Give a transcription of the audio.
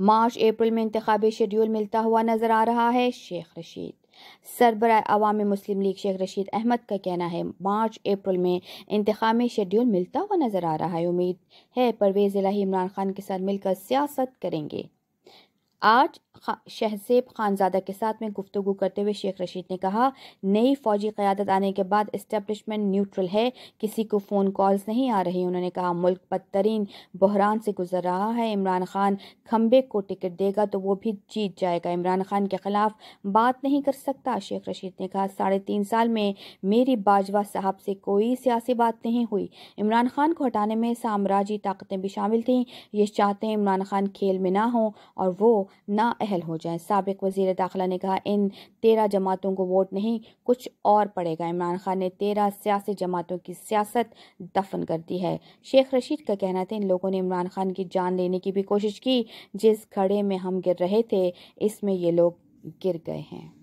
मार्च अप्रैल में इंतबी शेड्यूल मिलता हुआ नजर आ रहा है शेख रशीद सरबरा अवामी मुस्लिम लीग शेख रशीद अहमद का कहना है मार्च अप्रैल में इंतबी शेड्यूल मिलता हुआ नजर आ रहा है उम्मीद है परवेज़ इलाही इमरान खान के साथ मिलकर सियासत करेंगे आज शहसेब खानजादा के साथ में गुफ्तु करते हुए शेख रशीद ने कहा नई फौजी क़्यादत आने के बाद इस्टेब्लिशमेंट न्यूट्रल है किसी को फ़ोन कॉल्स नहीं आ रही उन्होंने कहा मुल्क बदतरीन बहरान से गुजर रहा है इमरान खान खम्बे को टिकट देगा तो वो भी जीत जाएगा इमरान खान के ख़िलाफ़ बात नहीं कर सकता शेख रशीद ने कहा साढ़े तीन साल में मेरी बाजवा साहब से कोई सियासी बात नहीं हुई इमरान खान को हटाने में साम्राज्य ताकतें भी शामिल थीं ये चाहते हैं इमरान खान खेल में ना हों और वो नाअहल हो जाएँ सबक वजीर दाखिला ने कहा इन तेरह जमातों को वोट नहीं कुछ और पड़ेगा इमरान खान ने तेरह सियासी जमातों की सियासत दफन कर दी है शेख रशीद का कहना था इन लोगों ने इमरान खान की जान लेने की भी कोशिश की जिस खड़े में हम गिर रहे थे इसमें ये लोग गिर गए हैं